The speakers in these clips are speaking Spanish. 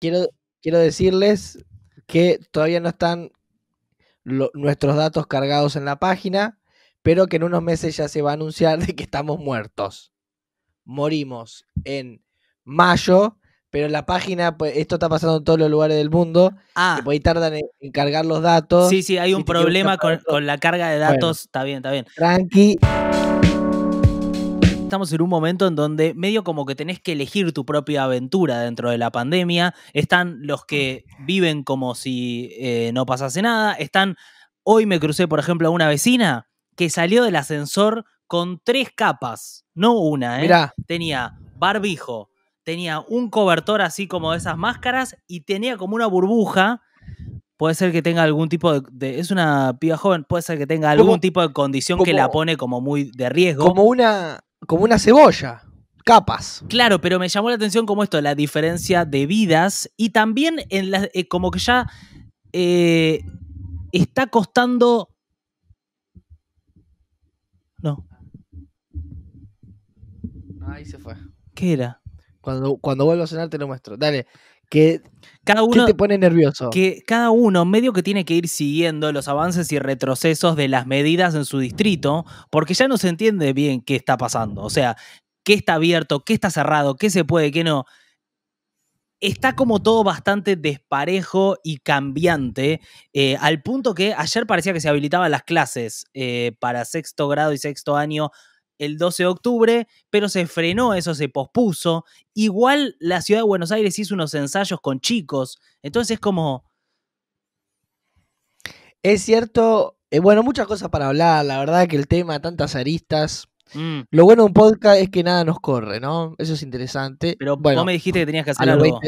quiero, quiero decirles que todavía no están nuestros datos cargados en la página, pero que en unos meses ya se va a anunciar de que estamos muertos. Morimos en mayo, pero la página, pues, esto está pasando en todos los lugares del mundo, ah. ahí tardan en, cargar los datos. Sí, sí, hay un problema con, la carga de datos, está bien, está bien. Tranqui. Estamos en un momento en donde medio como que tenés que elegir tu propia aventura dentro de la pandemia. Están los que viven como si eh, no pasase nada. Están, hoy me crucé, por ejemplo, a una vecina que salió del ascensor con tres capas, no una, ¿eh? Tenía barbijo, tenía un cobertor así como de esas máscaras y tenía como una burbuja. Puede ser que tenga algún tipo de, es una piba joven, puede ser que tenga algún tipo de condición que la pone como muy de riesgo. Como una como una cebolla, capas. Claro, pero me llamó la atención como esto, la diferencia de vidas y también en eh, como que ya eh, está costando... No. Ahí se fue. ¿Qué era? Cuando, cuando vuelva a cenar te lo muestro. Dale que cada uno, te pone nervioso? Que cada uno medio que tiene que ir siguiendo los avances y retrocesos de las medidas en su distrito, porque ya no se entiende bien qué está pasando. O sea, qué está abierto, qué está cerrado, qué se puede, qué no. Está como todo bastante desparejo y cambiante, eh, al punto que ayer parecía que se habilitaban las clases eh, para sexto grado y sexto año el 12 de octubre, pero se frenó, eso se pospuso. Igual la ciudad de Buenos Aires hizo unos ensayos con chicos, entonces es como... Es cierto, eh, bueno, muchas cosas para hablar, la verdad que el tema, tantas aristas. Mm. Lo bueno de un podcast es que nada nos corre, ¿no? Eso es interesante. Pero bueno, vos me dijiste que tenías que hacer algo.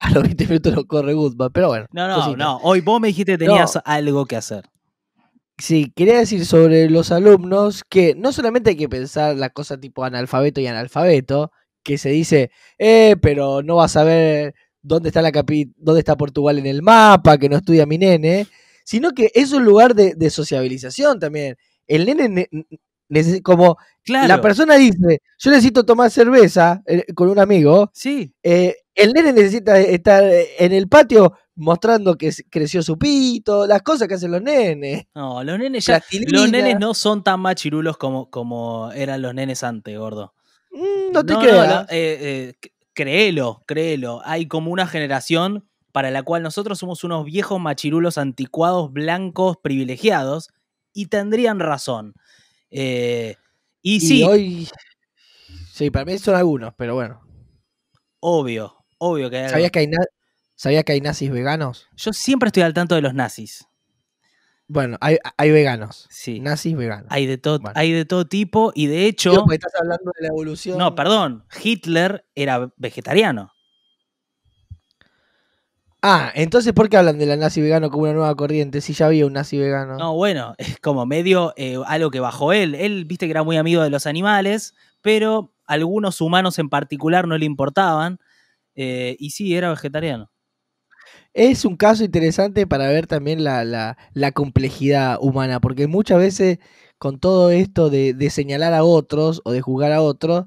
a los 20 minutos nos corre Goodman, pero bueno. No, no, no. Hoy vos me dijiste que tenías algo que hacer. Sí, quería decir sobre los alumnos que no solamente hay que pensar la cosa tipo analfabeto y analfabeto, que se dice, eh, pero no vas a ver dónde está, la capi dónde está Portugal en el mapa, que no estudia mi nene, sino que es un lugar de, sociabilización también. El nene como la persona dice, yo necesito tomar cerveza eh, con un amigo. Sí. Eh, el nene necesita estar en el patio mostrando que creció su pito, las cosas que hacen los nenes. No, los nenes ya. Los nenes no son tan machirulos como, como eran los nenes antes, gordo. Mm, no te creo. Eh, eh, créelo, créelo. Hay como una generación para la cual nosotros somos unos viejos machirulos anticuados, blancos, privilegiados, y tendrían razón. Eh, y, sí. Hoy... Sí, para mí son algunos, pero bueno. Obvio, Obvio que hay. ¿Sabías que hay, que hay nazis veganos? Yo siempre estoy al tanto de los nazis. Bueno, hay, veganos. Sí. Nazis veganos. Hay de, todo, hay de todo tipo y de hecho... estás hablando de la evolución. No, perdón. Hitler era vegetariano. Ah, entonces ¿por qué hablan de la nazi vegano como una nueva corriente si ya había un nazi vegano? No, bueno, es como medio eh, algo que bajó él. Él, viste que era muy amigo de los animales, pero algunos humanos en particular no le importaban. Eh, y sí, era vegetariano. Es un caso interesante para ver también la, complejidad humana, porque muchas veces con todo esto de, señalar a otros o de juzgar a otros,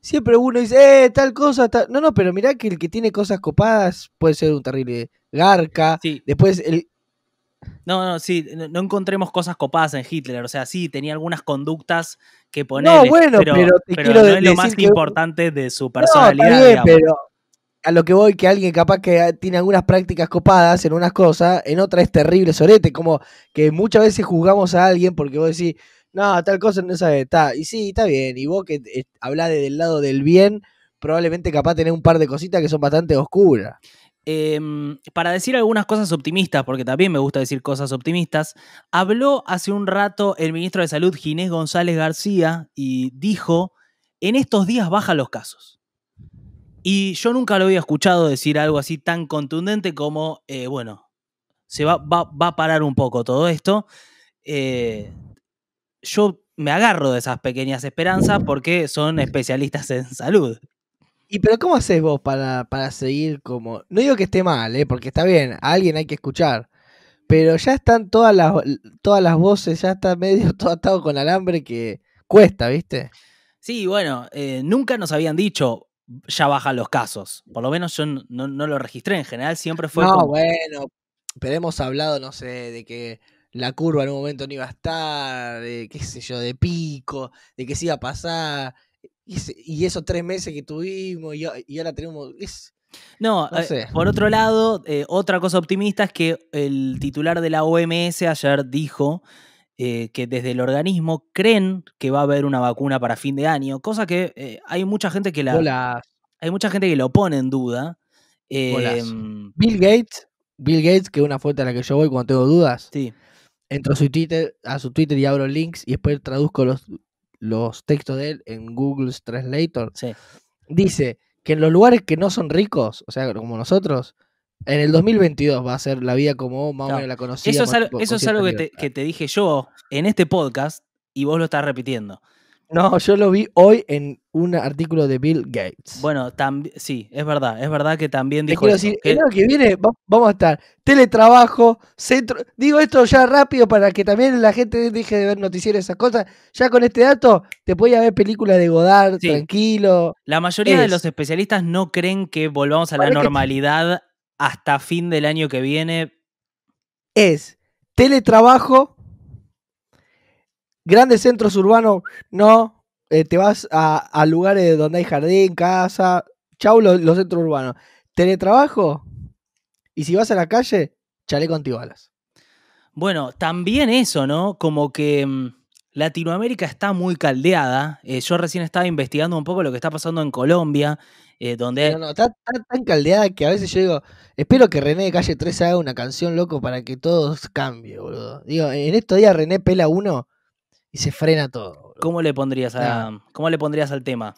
siempre uno dice, eh, tal cosa, tal... No, no, pero mirá que el que tiene cosas copadas puede ser un terrible garca. Después el... No, no, sí, no encontremos cosas copadas en Hitler, o sea, sí, tenía algunas conductas que poner, bueno, pero, no es lo más importante de su personalidad a lo que voy, que alguien capaz que tiene algunas prácticas copadas en unas cosas, en otras es terrible sorete, como que muchas veces juzgamos a alguien porque vos decís, no, tal cosa no sabe, está, y sí, está bien, y vos que eh, hablás del lado del bien, probablemente capaz tenés un par de cositas que son bastante oscuras. Em, para decir algunas cosas optimistas, porque también me gusta decir cosas optimistas, habló hace un rato el ministro de Salud Ginés González García y dijo, en estos días bajan los casos. Y yo nunca lo había escuchado decir algo así tan contundente como, eh, bueno, se va, a parar un poco todo esto. Eh, yo me agarro de esas pequeñas esperanzas porque son especialistas en salud. ¿Y pero cómo haces vos para, seguir como... No digo que esté mal, eh, porque está bien, a alguien hay que escuchar. Pero ya están todas las, todas las voces, ya está medio todo atado con alambre que cuesta, ¿viste? Sí, bueno, nunca nos habían dicho, ya bajan los casos. Por lo menos yo no, lo registré. En general siempre fue. No, bueno, pero hemos hablado, no sé, de que la curva en un momento no iba a estar, de qué sé yo, de pico, de que se iba a pasar. Y, esos tres meses que tuvimos y, ahora tenemos. no, eh, por otro lado, eh, otra cosa optimista es que el titular de la OMS ayer dijo eh, que desde el organismo creen que va a haber una vacuna para fin de año, cosa que eh, hay mucha gente que la... Hay mucha gente que lo pone en duda. Em, Bill Gates, Bill Gates, que es una fuente a la que yo voy cuando tengo dudas, sí. entro a su Twitter, a su Twitter y abro links y después traduzco los, los textos de él en Google Translator. Dice que en los lugares que no son ricos, o sea, como nosotros, en el 2022 va a ser la vida como más o menos la conocida. Eso es algo, que, te, dije yo en este podcast y vos lo estás repitiendo. No, yo lo vi hoy en un artículo de Bill Gates. Bueno, sí, es verdad, es verdad que también dijo. quiero que... viene vamos a estar teletrabajo, centro. Digo esto ya rápido para que también la gente deje de ver noticieros esas cosas. Ya con este dato te podía ver películas de Godard, tranquilo. La mayoría de los especialistas no creen que volvamos a la normalidad hasta fin del año que viene es teletrabajo, grandes centros urbanos, no, eh, te vas a, lugares donde hay jardín, casa, chau los, centros urbanos. Teletrabajo, y si vas a la calle, contigo alas. Bueno, también eso, ¿no? Como que mm, Latinoamérica está muy caldeada. Eh, yo recién estaba investigando un poco lo que está pasando en Colombia, eh, donde... No, está, tan caldeada que a veces yo digo, espero que René de Calle 3 haga una canción loco para que todos cambie, boludo. Digo, en estos días René pela uno y se frena todo. ¿Cómo le pondrías le pondrías al tema?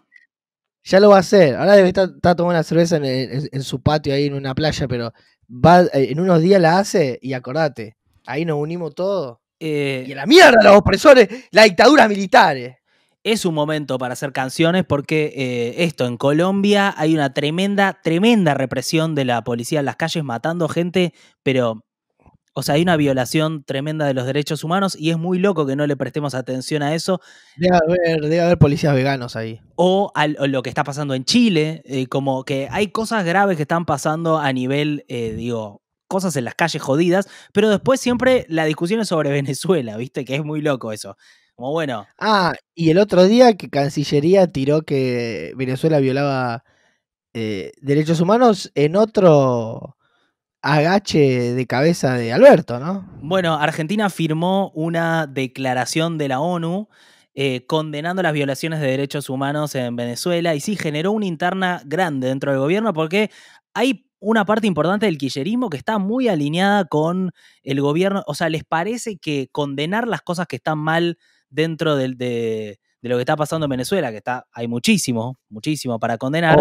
Ya lo va a hacer. Ahora debe estar, tomando una cerveza en, su patio ahí en una playa, pero va, eh, en unos días la hace y acordate, ahí nos unimos todos eh, y la mierda los opresores, las dictaduras militares. Es un momento para hacer canciones porque eh, esto, en Colombia hay una tremenda, tremenda represión de la policía en las calles matando gente, pero, o sea, hay una violación tremenda de los derechos humanos y es muy loco que no le prestemos atención a eso. Debe haber, policías veganos ahí. O, al, lo que está pasando en Chile, eh, como que hay cosas graves que están pasando a nivel, digo, cosas en las calles jodidas, pero después siempre la discusión es sobre Venezuela, ¿viste? Que es muy loco eso. Como bueno. Ah, y el otro día que Cancillería tiró que Venezuela violaba eh, derechos humanos en otro agache de cabeza de Alberto, ¿no? Bueno, Argentina firmó una declaración de la ONU eh, condenando las violaciones de derechos humanos en Venezuela y sí generó una interna grande dentro del gobierno porque hay una parte importante del quillerismo que está muy alineada con el gobierno, o sea, les parece que condenar las cosas que están mal dentro de, lo que está pasando en Venezuela, que está, hay muchísimo, muchísimo para condenar,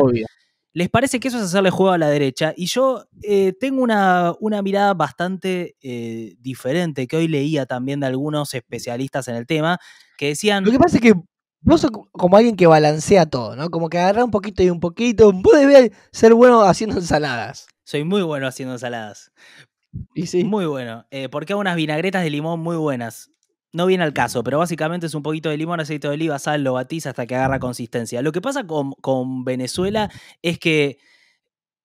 les parece que eso es hacerle juego a la derecha. Y yo eh, tengo una, mirada bastante eh, diferente que hoy leía también de algunos especialistas en el tema, que decían... Lo que pasa es que Vos sos como alguien que balancea todo, ¿no? Como que agarra un poquito y un poquito. Vos debés ser bueno haciendo ensaladas. Soy muy bueno haciendo ensaladas. ¿Y sí? Muy bueno. Eh, porque hago unas vinagretas de limón muy buenas. No viene al caso, pero básicamente es un poquito de limón, aceite de oliva, sal, lo batiza hasta que agarra consistencia. Lo que pasa con, Venezuela es que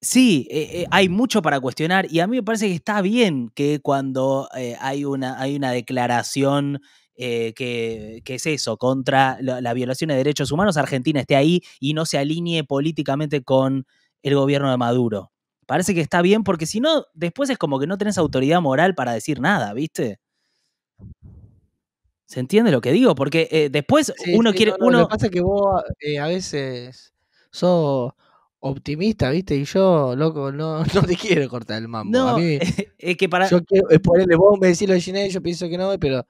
sí, eh, eh, hay mucho para cuestionar y a mí me parece que está bien que cuando hay, una, hay una declaración eh, que, es eso, contra la, violación de derechos humanos, Argentina esté ahí y no se alinee políticamente con el gobierno de Maduro. Parece que está bien porque si no, después es como que no tenés autoridad moral para decir nada, ¿viste? ¿Se entiende lo que digo? Porque eh, después uno quiere... uno... Lo que pasa es que vos eh, a veces sos optimista, ¿viste? Y yo, loco, no, no te quiero cortar el mambo. No, es que para... Yo quiero, ponerle vos, me decís lo de yo pienso que no, pero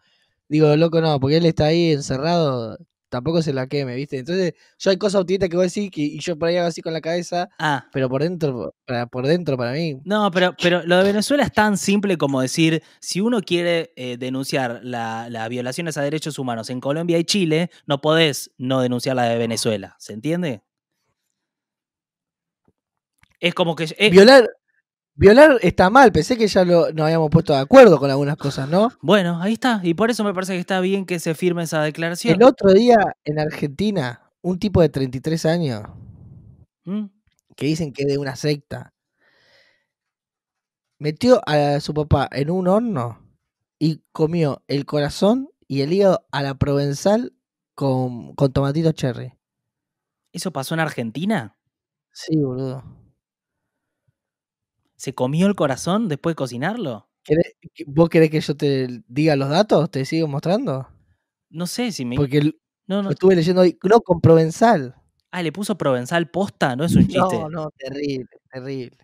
digo, loco, no, porque él está ahí encerrado, tampoco se la queme, ¿viste? Entonces, yo hay cosas optimistas que voy a decir y yo por ahí hago así con la cabeza, ah. pero por dentro, para, por dentro para mí. No, pero, pero lo de Venezuela es tan simple como decir, si uno quiere eh, denunciar las violaciones a derechos humanos en Colombia y Chile, no podés no denunciar la de Venezuela, ¿se entiende? Es como que... Violar... Violar está mal, pensé que ya lo, nos habíamos puesto de acuerdo con algunas cosas, ¿no? Bueno, ahí está, y por eso me parece que está bien que se firme esa declaración. El otro día en Argentina, un tipo de 33 años, ¿Mm? que dicen que es de una secta, metió a su papá en un horno y comió el corazón y el hígado a la provenzal con, con tomatitos cherry. ¿Eso pasó en Argentina? Sí, boludo. ¿Se comió el corazón después de cocinarlo? ¿Vos querés que yo te diga los datos? ¿Te sigo mostrando? No sé si me. Porque no, estuve leyendo hoy. No, con provenzal. Ah, le puso provenzal posta, no es un chiste. No, no, terrible, terrible.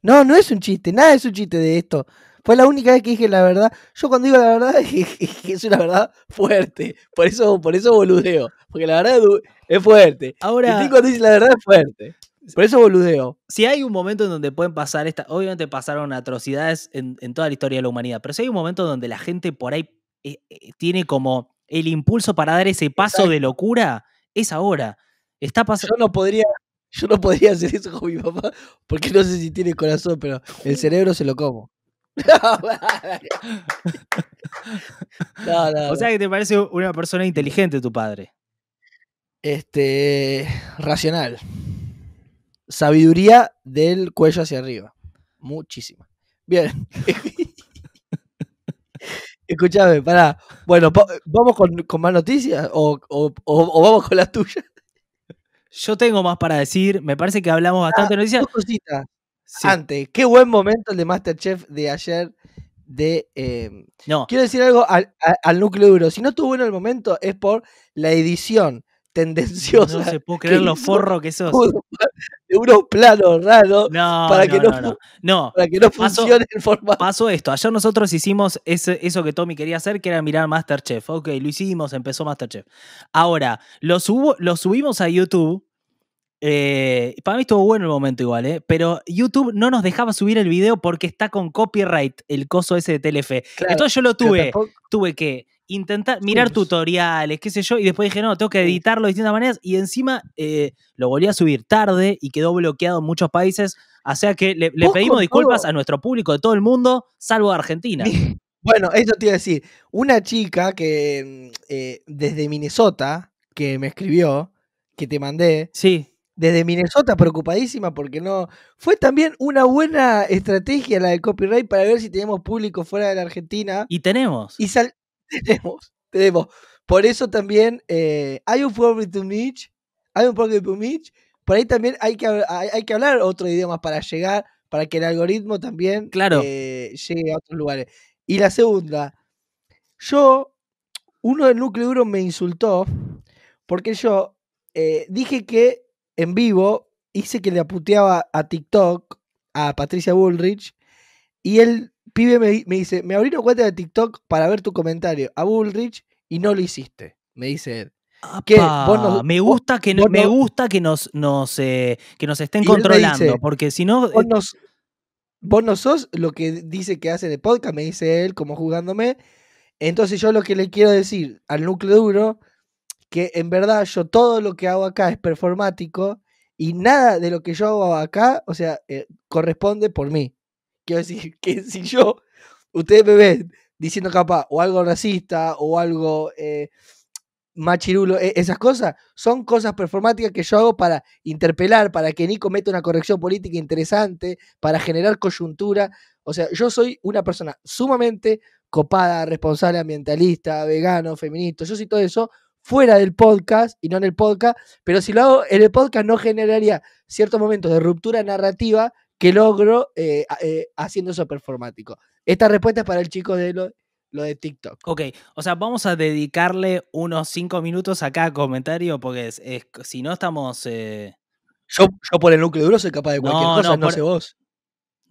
No, no es un chiste, nada es un chiste de esto. Fue la única vez que dije la verdad. Yo cuando digo la verdad dije es una verdad fuerte. Por eso, por eso boludeo. Porque la verdad es fuerte. Ahora. Y cuando dice la verdad es fuerte. Por eso boludeo. Si hay un momento en donde pueden pasar estas, obviamente pasaron atrocidades en, toda la historia de la humanidad, pero si hay un momento donde la gente por ahí eh, eh, tiene como el impulso para dar ese paso de locura, es ahora. Está pasando. Yo no podría, yo no podría hacer eso con mi papá, porque no sé si tiene corazón, pero el cerebro se lo como. o sea que te parece una persona inteligente tu padre. Este, racional. Sabiduría del cuello hacia arriba. Muchísima. Bien. Escúchame, para. Bueno, ¿vamos con, más noticias ¿O, vamos con las tuyas? Yo tengo más para decir. Me parece que hablamos ah, bastante noticias. cosita, Antes, qué buen momento el de Masterchef de ayer. De, eh, no. Quiero decir algo al, al, al núcleo duro. Si no estuvo bueno el momento, es por la edición tendenciosa. No se puede creer lo forro que sos. De unos planos raros para, que no, para que no funcione el formato. Pasó esto. Ayer nosotros hicimos eso que Tommy quería hacer, que era mirar Masterchef. Ok, lo hicimos, empezó Masterchef. Ahora, lo subimos a YouTube eh, para mí estuvo bueno el momento igual, ¿eh? Pero YouTube no nos dejaba subir el video porque está con copyright el coso ese de Telefe. Entonces yo lo tuve. Tuve que intentar mirar tutoriales, qué sé yo, y después dije, no, tengo que editarlo de distintas maneras. Y encima eh, lo volví a subir tarde y quedó bloqueado en muchos países. O sea que le, pedimos disculpas a nuestro público de todo el mundo, salvo Argentina. bueno, eso te iba a decir. Una chica que mm, eh, desde Minnesota, que me escribió, que te mandé. Sí desde Minnesota preocupadísima porque no. Fue también una buena estrategia la de copyright para ver si tenemos público fuera de la Argentina. Y tenemos. Y sal... tenemos, tenemos. Por eso también eh, hay un pueblo to Mitch. hay un to de Por ahí también hay que, hay, que hablar otro idioma para llegar, para que el algoritmo también claro. Eh, llegue a otros lugares. Y la segunda, yo, uno del núcleo duro me insultó porque yo eh, dije que en vivo hice que le aputeaba a TikTok, a Patricia Bullrich, y el pibe me, dice, me abrí una cuenta de TikTok para ver tu comentario a Bullrich y no lo hiciste, me dice él. Que me gusta que me gusta que nos, eh, que nos estén controlando porque si no eh, vos no sos lo que dice que hace de podcast me dice él como jugándome entonces yo lo que le quiero decir al núcleo duro que en verdad yo todo lo que hago acá es performático y nada de lo que yo hago acá, o sea, eh, corresponde por mí. Quiero decir que si yo, ustedes me ven diciendo capaz o algo racista o algo eh, machirulo, e-, esas cosas son cosas performáticas que yo hago para interpelar, para que Nico meta una corrección política interesante, para generar coyuntura. O sea, yo soy una persona sumamente copada, responsable, ambientalista, vegano, feminista, yo soy todo eso, fuera del podcast y no en el podcast, pero si lo hago en el podcast no generaría ciertos momentos de ruptura narrativa que logro eh, eh, haciendo eso performático. Esta respuesta es para el chico de lo, de TikTok. Ok, o sea, vamos a dedicarle unos cinco minutos a cada comentario porque si no estamos... Eh, yo, yo, por el núcleo duro soy capaz de cualquier cosa, no, sé vos.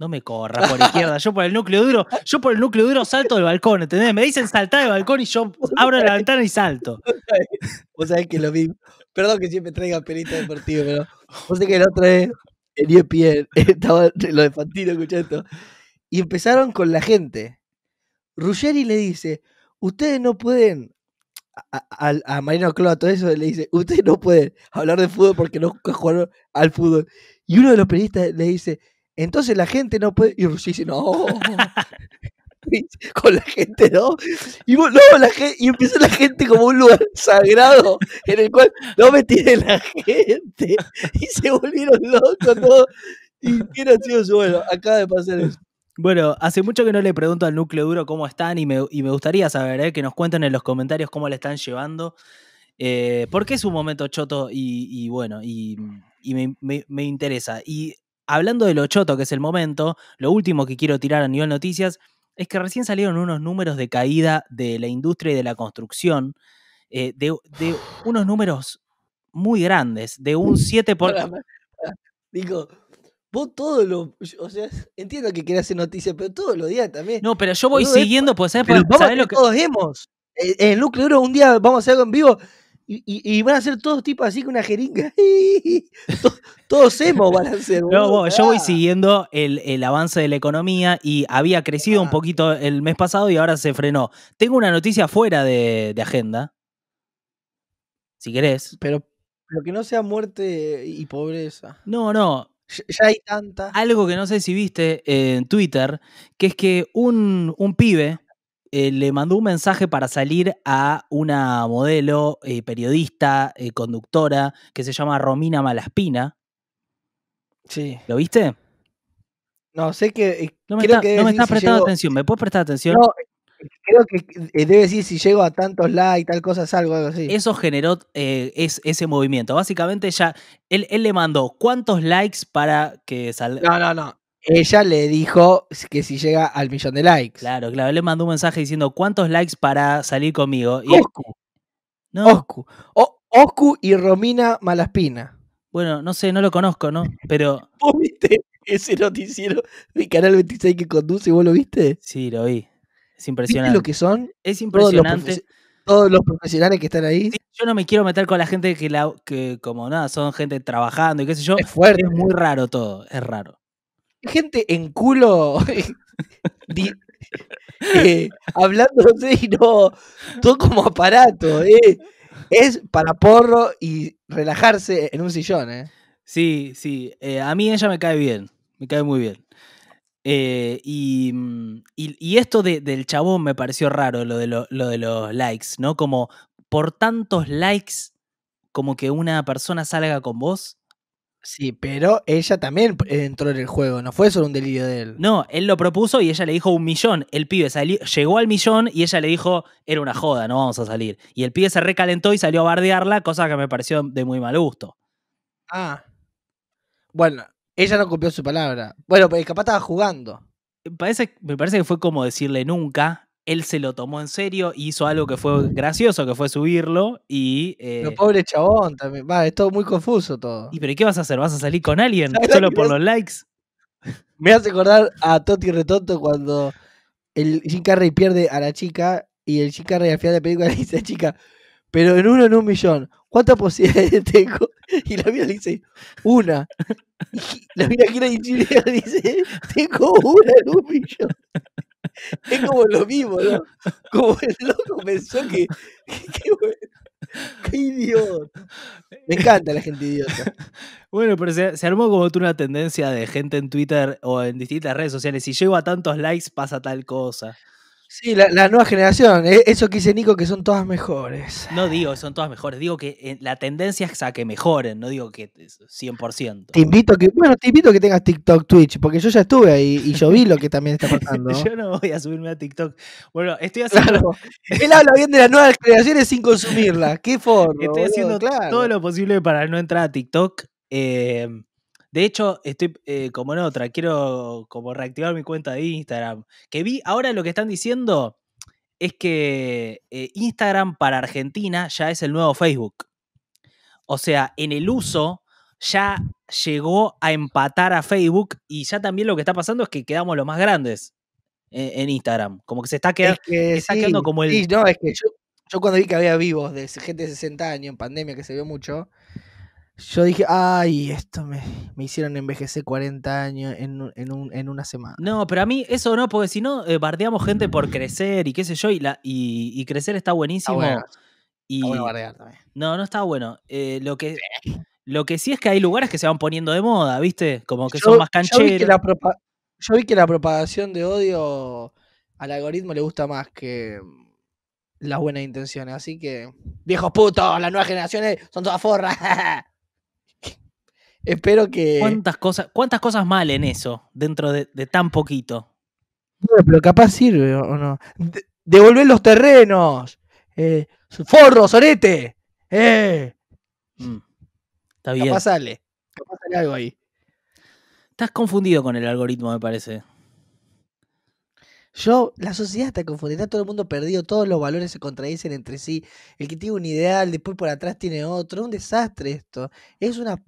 No me corra por izquierda, yo por el núcleo duro, yo por el núcleo duro salto del balcón, ¿entendés? Me dicen saltar del balcón y yo abro la ventana y salto. Vos sabés que lo vi. Perdón que siempre traiga pelita deportiva, pero vos sabés que el otro es en e estaba lo de Fantino escuchando. Y empezaron con la gente. Ruggeri le dice, ustedes no pueden a, a, a, todo eso, le dice, ustedes no pueden hablar de fútbol porque no jugaron al fútbol. Y uno de los periodistas le dice, entonces la gente no puede. Y Rusia dice, no. con la gente, ¿no? Y, la gente, y empieza la gente como un lugar sagrado en el cual no me la gente. Y se volvieron locos todos. Y quién sido su bueno. Acaba de pasar eso. Bueno, hace mucho que no le pregunto al núcleo duro cómo están y me, y me gustaría saber, ¿eh? que nos cuenten en los comentarios cómo la están llevando. Eh, porque es un momento choto y, bueno, y, me, me interesa. Y Hablando de lo choto que es el momento, lo último que quiero tirar a nivel noticias es que recién salieron unos números de caída de la industria y de la construcción, eh, de, de, unos números muy grandes, de un 7%. Por... Digo, Vos todo lo. O sea, entiendo que quieras hacer noticias, pero todos los días también. No, pero yo voy siguiendo, pues, ¿sabes? Pero lo que. Todos hemos. En, Núcleo Duro, un día vamos a hacer algo en vivo y, van a ser todos tipos así con una jeringa. todos, hemos van a ser. yo voy siguiendo el, avance de la economía y había crecido un poquito el mes pasado y ahora se frenó. Tengo una noticia fuera de, agenda. Si querés. Pero, lo que no sea muerte y pobreza. No, no. Ya hay tanta. Algo que no sé si viste en Twitter, que es que un pibe eh, le mandó un mensaje para salir a una modelo, eh, periodista, eh, conductora, que se llama Romina Malaspina. Sí. ¿Lo viste? No, sé que. No me, estás prestando atención. ¿Me puedes prestar atención? No, creo que debe decir si llego a tantos likes y tal cosa, salgo algo así. Eso generó es, ese movimiento. Básicamente, ya. él le mandó cuántos likes para que salga. No, no, no ella le dijo que si llega al millón de likes. Claro, claro. le mandó un mensaje diciendo cuántos likes para salir conmigo. Y Oscu. No. Oscu. O Oscu y Romina Malaspina. Bueno, no sé, no lo conozco, ¿no? Pero. ¿Vos viste ese noticiero de Canal 26 que conduce? ¿Vos lo viste? Sí, lo vi. Es impresionante. ¿Viste lo que son? Es impresionante. Todos los, profesionales que están ahí. yo no me quiero meter con la gente que, que como nada, son gente trabajando y qué sé yo. Es fuerte. Es muy raro todo, es raro gente en culo hablando de eh, hablándose y no, todo como aparato. Eh. Es para porro y relajarse en un sillón. Eh. Sí, sí. a mí ella me cae bien, me cae muy bien. Mm, y, esto del chabón me pareció raro, lo de, lo de, los likes, ¿no? Como por tantos likes, como que una persona salga con vos. Sí, pero ella también entró en el juego, no fue solo un delirio de él. No, él lo propuso y ella le dijo un millón. El pibe llegó al millón y ella le dijo, era una joda, no vamos a salir. Y el pibe se recalentó y salió a bardearla, cosa que me pareció de muy mal gusto. Ah. Bueno, ella no cumplió su palabra. Bueno, pero pues capaz estaba jugando. me parece que fue como decirle nunca, él se lo tomó en serio hizo algo que fue gracioso, que fue subirlo y... Eh... pobre chabón también, va, es todo muy confuso todo. ¿Y pero qué vas a hacer? ¿Vas a salir con alguien solo por los likes? Me hace acordar a Toti Retonto cuando el Jim Carrey pierde a la chica y el Jim Carrey al final de la película le dice a la chica, pero en uno en un millón, ¿cuántas posibilidades tengo? Y la vida le dice, una. la vida gira y Chile dice, tengo una en un millón es como lo mismo, ¿no? Como el loco pensó que. ¡Qué idiota! Me encanta la gente idiota. Bueno, pero se, se, armó como tú una tendencia de gente en Twitter o en distintas redes sociales. Si llego a tantos likes, pasa tal cosa. Sí, la, nueva generación. Eh, eso que dice Nico, que son todas mejores. No digo son todas mejores, digo que eh, la tendencia es a que mejoren, no digo que 100%. Te invito que, bueno, te invito que tengas TikTok, Twitch, porque yo ya estuve ahí y yo vi lo que también está pasando. yo no voy a subirme a TikTok. Bueno, estoy haciendo... Él habla bien de las nuevas generaciones sin consumirlas. Qué forma. Estoy haciendo todo lo posible para no entrar a TikTok. Eh, de hecho, estoy eh, como en otra, quiero como reactivar mi cuenta de Instagram. Que vi ahora lo que están diciendo es que eh, Instagram para Argentina ya es el nuevo Facebook. O sea, en el uso ya llegó a empatar a Facebook y ya también lo que está pasando es que quedamos los más grandes en, Instagram. Como que se está, quedando, como el... no, es que yo, yo, cuando vi que había vivos de gente de 60 años en pandemia, que se vio mucho, yo dije, ay, esto me, hicieron envejecer 40 años en, una semana. No, pero a mí eso no, porque si no, eh, bardeamos gente por crecer y qué sé yo, y, la, y, crecer está buenísimo. y, bardear No, no está bueno. Eh, lo, que, lo que sí es que hay lugares que se van poniendo de moda, ¿viste? Como que son más cancheros. Yo vi que, la yo vi que la propagación de odio al algoritmo le gusta más que mm, las buenas intenciones, así que... Viejos putos, las nuevas generaciones son todas forras. Espero que. ¿Cuántas cosas, cuántas cosas mal en eso dentro de, tan poquito? No, pero capaz sirve o no. devolver los terrenos. Eh, forro, sorete. Eh. Mm, está bien. Capaz sale. Capaz sale algo ahí. Estás confundido con el algoritmo, me parece. Yo, la sociedad está confundida, está todo el mundo perdido, todos los valores se contradicen entre sí. El que tiene un ideal, después por atrás tiene otro. un desastre esto. Es una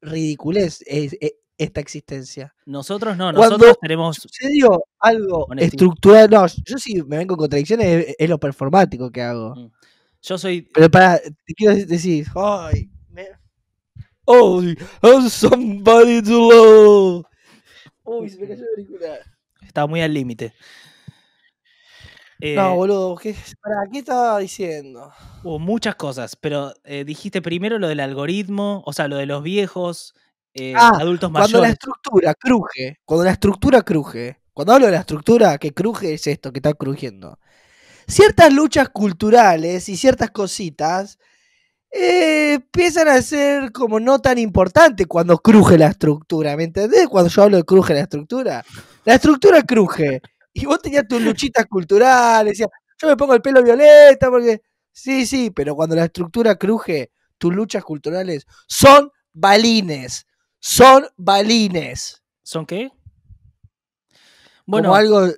ridiculez eh, esta existencia. Nosotros no, nosotros tenemos. Sucedió algo este estructural. No, yo sí me vengo con contradicciones, es, lo performático que hago. Mm. Yo soy. Pero para, te quiero decir. Ay, Oh, somebody Uy, se me cayó Estaba muy al límite no, eh, boludo, ¿qué, estaba diciendo? Hubo muchas cosas, pero eh, dijiste primero lo del algoritmo, o sea, lo de los viejos, eh, ah, adultos mayores. Cuando la estructura cruje, cuando la estructura cruje, cuando hablo de la estructura que cruje es esto, que está crujiendo. Ciertas luchas culturales y ciertas cositas empiezan a ser como no tan importantes cuando cruje la estructura, ¿me entendés? Cuando yo hablo de cruje la estructura, la estructura cruje. Y vos tenías tus luchitas culturales, decías, yo me pongo el pelo violeta porque... Sí, sí, pero cuando la estructura cruje, tus luchas culturales son balines. Son balines. ¿Son qué? Bueno, Como algo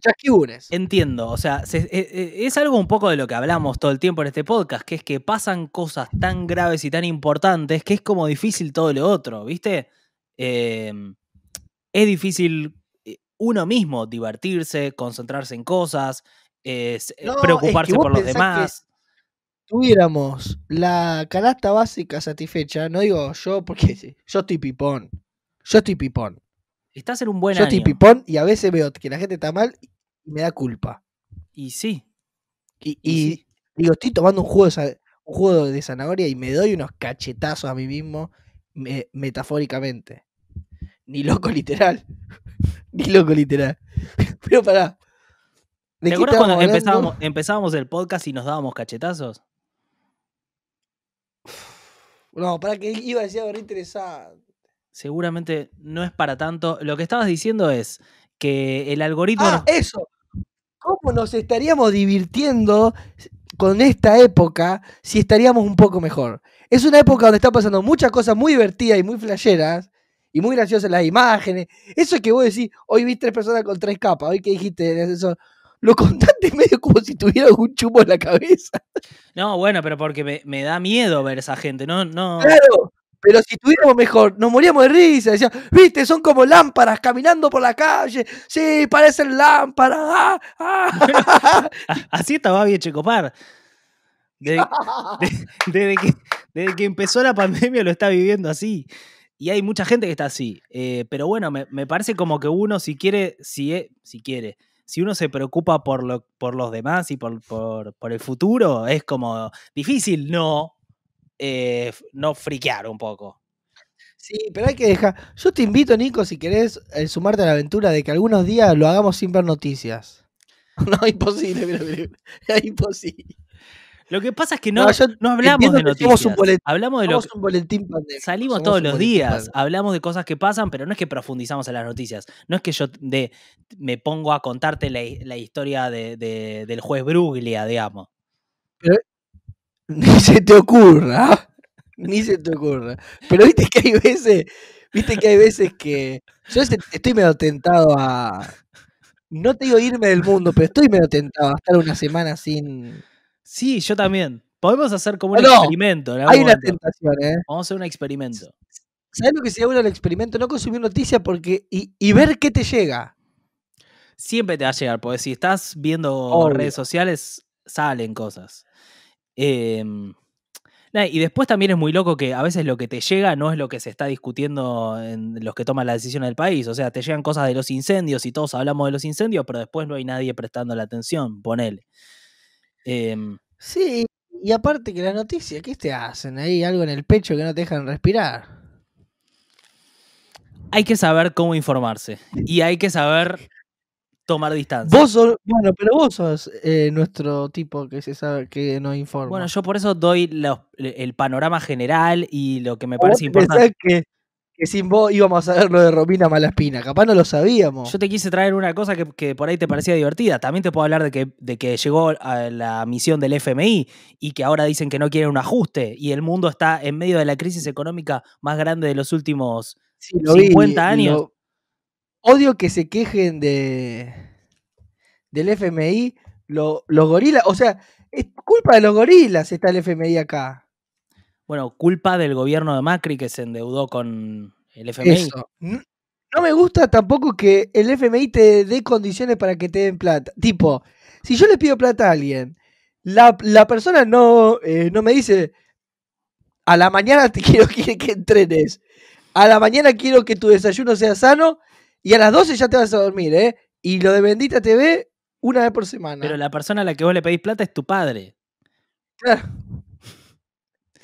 Chasquibures. Entiendo, o sea, e, e, es, algo un poco de lo que hablamos todo el tiempo en este podcast, que es que pasan cosas tan graves y tan importantes que es como difícil todo lo otro, ¿viste? Em, es difícil uno mismo, divertirse, concentrarse en cosas, eh, preocuparse por los demás. Tuviéramos la canasta básica satisfecha, no digo yo, porque yo estoy pipón. Yo estoy pipón. Estás en un buen yo año. Yo estoy pipón y a veces veo que la gente está mal y me da culpa. Y sí. Y, y, digo, estoy tomando un juego, de, juego de zanahoria y me doy unos cachetazos a mí mismo metafóricamente. Ni loco literal. Ni loco, literal. Pero pará. ¿Te acuerdas cuando empezábamos, el podcast y nos dábamos cachetazos? No, para que iba a decir interesante. Seguramente no es para tanto. Lo que estabas diciendo es que el algoritmo. Ah, eso. ¿Cómo nos estaríamos divirtiendo con esta época si estaríamos un poco mejor? Es una época donde están pasando muchas cosas muy divertidas y muy flasheras y muy graciosas las imágenes. Eso es que vos decís, hoy vi tres personas con tres capas, hoy que dijiste eso. Lo contaste medio como si tuviera un chumbo en la cabeza. No, bueno, pero porque me, da miedo ver esa gente, no, no. Claro, pero si tuviéramos mejor, nos moríamos de risa. viste, son como lámparas caminando por la calle. Sí, parecen lámparas. Ah, ah, ah, así estaba bien Checopar. que, desde que empezó la pandemia lo está viviendo así. Y hay mucha gente que está así. Eh, pero bueno, me, parece como que uno, si quiere, si, e, si quiere, si uno se preocupa por, lo, por los demás y por, el futuro, es como difícil no, eh, no friquear un poco. Sí, pero hay que dejar. Yo te invito, Nico, si querés eh, sumarte a la aventura de que algunos días lo hagamos sin ver noticias. No, imposible, mira, imposible. Lo que pasa es que no, no, hablamos de noticias. hablamos de lo que, Salimos todos los días, hablamos de cosas que pasan, pero no es que profundizamos en las noticias. No es que yo me pongo a contarte la, historia del juez Bruglia, digamos. ni se te ocurra. Ni se te ocurra. Pero viste que hay veces, viste que hay veces que. Yo estoy medio tentado a. No te digo irme del mundo, pero estoy medio tentado a estar una semana sin Sí, yo también. Podemos hacer como un no, experimento. hay una tentación, ¿eh? Vamos a hacer un experimento. ¿Sabes lo que sería bueno el experimento? No consumir noticias porque y, ver qué te llega. Siempre te va a llegar, porque si estás viendo redes sociales, salen cosas. Em, y después también es muy loco que a veces lo que te llega no es lo que se está discutiendo en los que toman la decisión del país. O sea, te llegan cosas de los incendios y todos hablamos de los incendios, pero después no hay nadie prestando la atención, ponele. Em, sí, y aparte que la noticia ¿qué te hacen ahí? Algo en el pecho que no te dejan respirar. Hay que saber cómo informarse y hay que saber tomar distancia. Vos sos, bueno, pero vos sos eh, nuestro tipo que se sabe que nos informa. Bueno, yo por eso doy el panorama general y lo que me parece importante. Que que sin vos íbamos a ver lo de Romina Malaspina. Capaz no lo sabíamos. Yo te quise traer una cosa que, por ahí te parecía divertida. También te puedo hablar de que, de que llegó a la misión del FMI y que ahora dicen que no quieren un ajuste y el mundo está en medio de la crisis económica más grande de los últimos 50 años. Odio que se quejen de del FMI. los gorilas, o sea, es culpa de los gorilas está el FMI acá. Bueno, culpa del gobierno de Macri que se endeudó con el FMI. No me gusta tampoco que el FMI te dé condiciones para que te den plata. Tipo, si yo le pido plata a alguien, la, persona no, eh, no me dice, a la mañana te quiero que, entrenes, a la mañana quiero que tu desayuno sea sano y a las 12 ya te vas a dormir, ¿eh? Y lo de Bendita TV una vez por semana. Pero la persona a la que vos le pedís plata es tu padre. Claro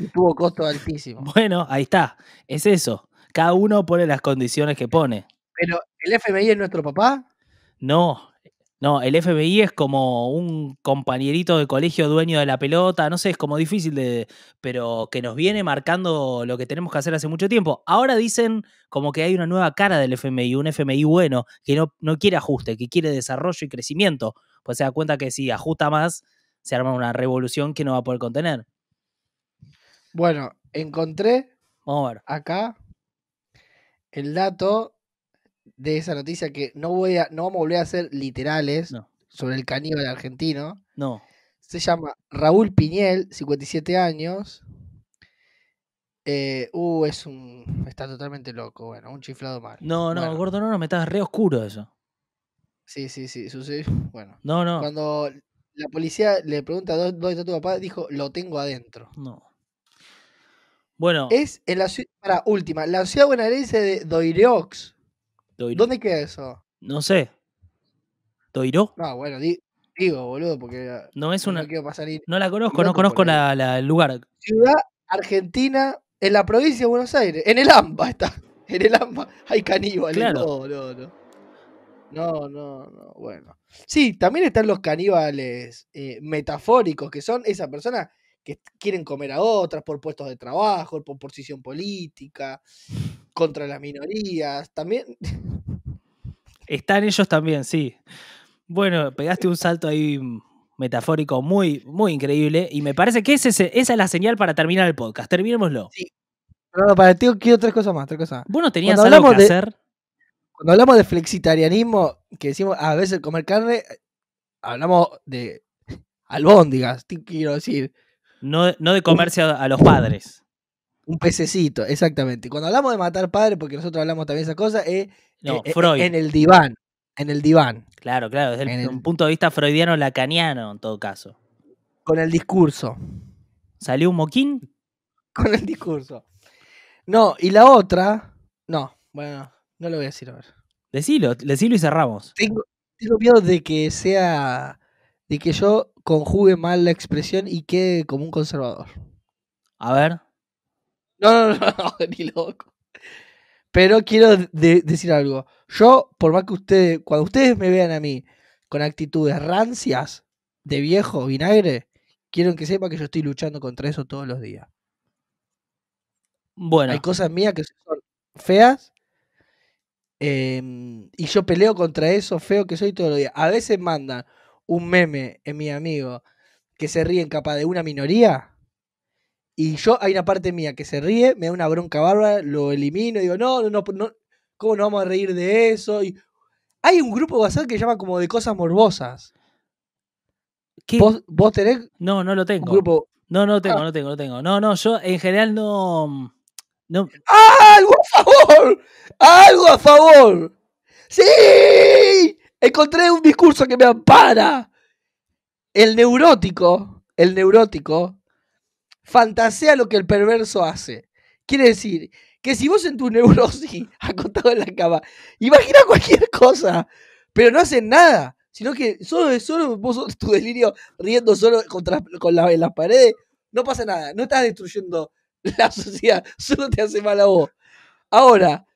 tuvo costo altísimo. Bueno, ahí está. Es eso. Cada uno pone las condiciones que pone. Pero, ¿el FMI es nuestro papá? No, no, el FMI es como un compañerito de colegio dueño de la pelota, no sé, es como difícil de. pero que nos viene marcando lo que tenemos que hacer hace mucho tiempo. Ahora dicen como que hay una nueva cara del FMI, un FMI bueno, que no, no quiere ajuste, que quiere desarrollo y crecimiento. Pues se da cuenta que si ajusta más, se arma una revolución que no va a poder contener. Bueno, encontré Vamos acá el dato de esa noticia que no voy a, no vamos a volver a hacer literales sobre el caníbal argentino. No. Se llama Raúl Piñel, 57 años. Eh, uh, es un. Está totalmente loco, bueno, un chiflado mal. No, no, gordo, no, no, me estás re oscuro eso. Sí, sí, sí, Bueno. No, no. Cuando la policía le pregunta dónde está tu papá, dijo, lo tengo adentro. No. Bueno. Es en la ciudad. Para, última. La ciudad bonaerense de Doirox. ¿Dónde queda eso? No sé. ¿Doiro? No, bueno, digo, boludo, porque. No no la conozco, no conozco la, el lugar. Ciudad argentina en la provincia de Buenos Aires. En el AMBA está. En el AMBA hay caníbales. Claro. No, no, no. No, no, Bueno. Sí, también están los caníbales eh, metafóricos, que son esa persona que quieren comer a otras por puestos de trabajo, por posición política, contra las minorías, también. Están ellos también, sí. Bueno, pegaste un salto ahí metafórico muy, muy increíble y me parece que esa es la señal para terminar el podcast. Terminémoslo. Sí. para ti quiero tres cosas más, tres cosas más. Vos tenías algo que hacer. Cuando hablamos de flexitarianismo, que decimos a veces comer carne, hablamos de albóndigas, te quiero decir. No, de comerse a, los padres. Un pececito, exactamente. Cuando hablamos de matar padres, porque nosotros hablamos también de esa cosa, es eh, eh, en el diván. En el diván. Claro, claro, desde un punto de vista freudiano lacaniano, en todo caso. Con el discurso. ¿Salió un moquín? Con el discurso. No, y la otra. No, bueno, no lo voy a decir ahora. Decilo, decilo y cerramos. Tengo, tengo miedo de que sea de que yo conjugue mal la expresión y quede como un conservador. A ver. No, no, no, ni loco. Pero quiero decir algo. Yo, por más que ustedes, cuando ustedes me vean a mí con actitudes rancias de viejo vinagre, quiero que sepa que yo estoy luchando contra eso todos los días. Bueno. Hay cosas mías que son feas em, y yo peleo contra eso feo que soy todos los días. A veces mandan un meme en mi amigo que se ríe en capa de una minoría. Y yo hay una parte mía que se ríe, me da una bronca bárbara, lo elimino, digo, no, no, no, ¿cómo nos vamos a reír de eso? Y hay un grupo de que se llama como de cosas morbosas. ¿Vos, tenés? No, no lo tengo. grupo... No, no lo tengo, ah. no tengo, no tengo. No, no, yo en general no. no... ¡Algo a favor! ¡Algo a favor! ¡Sí! Encontré un discurso que me ampara. El neurótico, el neurótico, fantasea lo que el perverso hace. Quiere decir que si vos en tu neurosis, acostado en la cama, imagina cualquier cosa, pero no haces nada, sino que solo, solo vos tu delirio riendo solo contra, con la, las paredes, no pasa nada, no estás destruyendo la sociedad, solo te hace mal a vos. Ahora,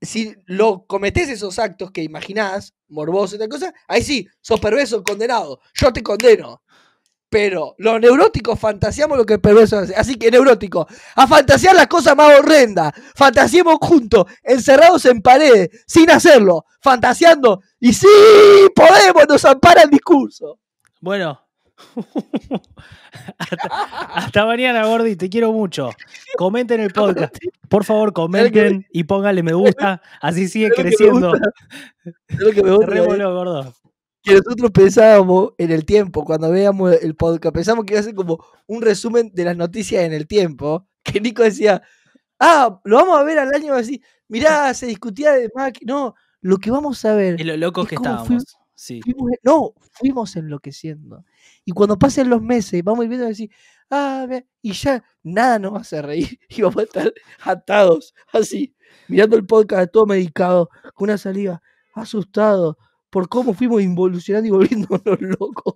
si lo cometés esos actos que imaginás, morboso y tal cosa, ahí sí, sos perverso, condenado. Yo te condeno. Pero los neuróticos fantaseamos lo que el perverso hace. Así que, neurótico, a fantasear las cosas más horrendas. Fantaseemos juntos, encerrados en paredes, sin hacerlo, fantaseando. Y sí, podemos, nos ampara el discurso. Bueno, hasta, mañana, Gordi, te quiero mucho. Comenten el podcast. Por favor, comenten y pónganle me gusta. Así sigue creciendo. lo que me eh. Que nosotros pensábamos en el tiempo, cuando veíamos el podcast, pensamos que iba a ser como un resumen de las noticias en el tiempo. Que Nico decía, ah, lo vamos a ver al año así. Mirá, se discutía de Mac. No, lo que vamos a ver. Y lo locos que estábamos. E-, no, fuimos enloqueciendo. Y cuando pasen los meses, vamos a viendo y decir, ah, y ya nada nos va a hacer reír. Y vamos a estar atados, así, mirando el podcast todo medicado, con una saliva, asustado por cómo fuimos involucionando y volviéndonos locos.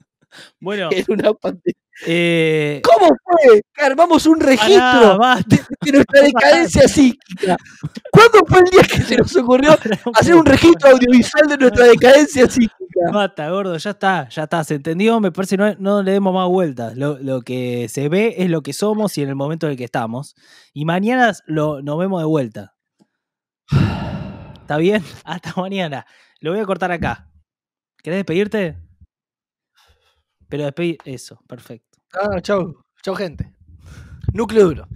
Bueno, una eh... ¿Cómo fue que armamos un registro de, nuestra decadencia psíquica? ¿Cuándo fue el día que se nos ocurrió hacer un registro audiovisual de nuestra decadencia psíquica? Mata, gordo, ya está, ya está, se entendió, me parece no, no le demos más vueltas. Lo, que se ve es lo que somos y en el momento en el que estamos. Y mañana lo, nos vemos de vuelta. ¿Está bien? Hasta mañana. Lo voy a cortar acá. ¿Querés despedirte? Pero despedir eso, perfecto. Ah, chau, chau gente. Núcleo duro.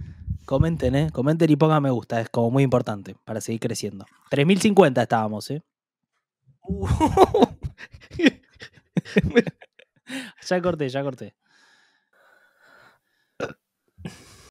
Comenten, ¿eh? Comenten y pongan me gusta, es como muy importante para seguir creciendo. 3050 estábamos, ¿eh? ya corté, ya corté.